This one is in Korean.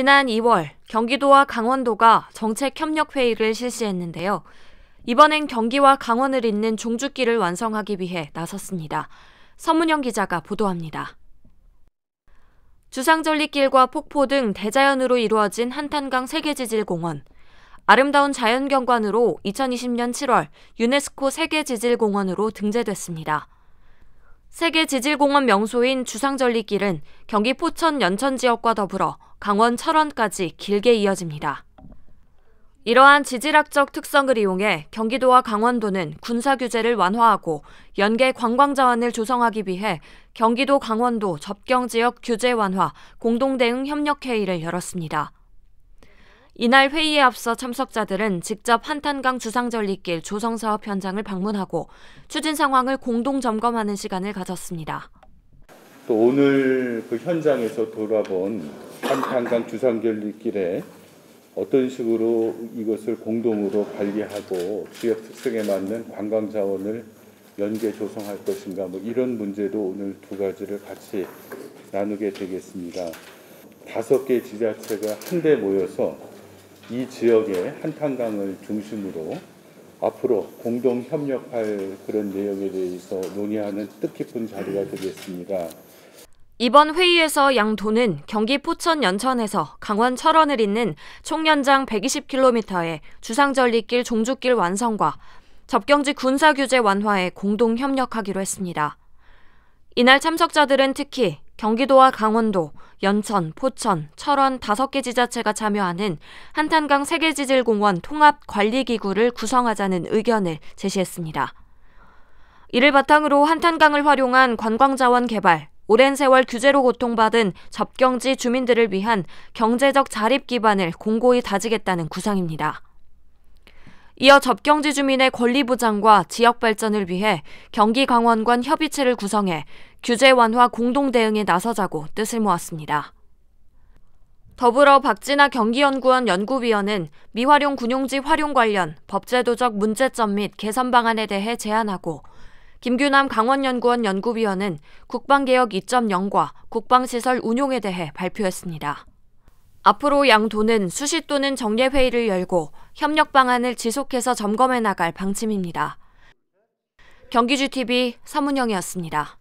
지난 2월 경기도와 강원도가 정책협력회의를 실시했는데요. 이번엔 경기와 강원을 잇는 종주길을 완성하기 위해 나섰습니다. 서문영 기자가 보도합니다. 주상절리길과 폭포 등 대자연으로 이루어진 한탄강 세계지질공원. 아름다운 자연경관으로 2020년 7월 유네스코 세계지질공원으로 등재됐습니다. 세계지질공원 명소인 주상절리길은 경기 포천 연천 지역과 더불어 강원 철원까지 길게 이어집니다. 이러한 지질학적 특성을 이용해 경기도와 강원도는 군사 규제를 완화하고 연계 관광 자원을 조성하기 위해 경기도 강원도 접경 지역 규제 완화 공동 대응 협력 회의를 열었습니다. 이날 회의에 앞서 참석자들은 직접 한탄강 주상절리길 조성사업 현장을 방문하고 추진 상황을 공동 점검하는 시간을 가졌습니다. 또 오늘 그 현장에서 돌아본 한탄강 주상결리길에 어떤 식으로 이것을 공동으로 관리하고 지역 특성에 맞는 관광 자원을 연계 조성할 것인가 뭐 이런 문제도 오늘 두 가지를 같이 나누게 되겠습니다. 다섯 개 지자체가 한데 모여서 이 지역의 한탄강을 중심으로 앞으로 공동 협력할 그런 내용에 대해서 논의하는 뜻깊은 자리가 되겠습니다. 이번 회의에서 양도는 경기 포천 연천에서 강원 철원을 잇는 총 연장 120km의 주상절리길 종주길 완성과 접경지 군사 규제 완화에 공동 협력하기로 했습니다. 이날 참석자들은 특히 경기도와 강원도, 연천, 포천, 철원 5개 지자체가 참여하는 한탄강 세계지질공원 통합관리기구를 구성하자는 의견을 제시했습니다. 이를 바탕으로 한탄강을 활용한 관광자원 개발, 오랜 세월 규제로 고통받은 접경지 주민들을 위한 경제적 자립 기반을 공고히 다지겠다는 구상입니다. 이어 접경지 주민의 권리 보장과 지역 발전을 위해 경기 강원권 협의체를 구성해 규제 완화 공동 대응에 나서자고 뜻을 모았습니다. 더불어 박진아 경기연구원 연구위원은 미활용 군용지 활용 관련 법제도적 문제점 및 개선 방안에 대해 제안하고 김규남 강원연구원 연구위원은 국방개혁 2.0과 국방시설 운용에 대해 발표했습니다. 앞으로 양도는 수시 또는 정례회의를 열고 협력 방안을 지속해서 점검해 나갈 방침입니다. 경기주TV 서문영이었습니다.